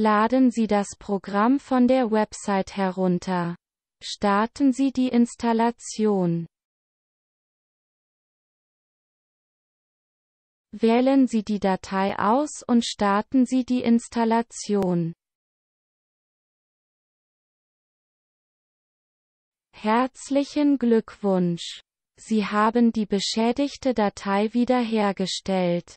Laden Sie das Programm von der Website herunter. Starten Sie die Installation. Wählen Sie die Datei aus und starten Sie die Installation. Herzlichen Glückwunsch! Sie haben die beschädigte Datei wiederhergestellt.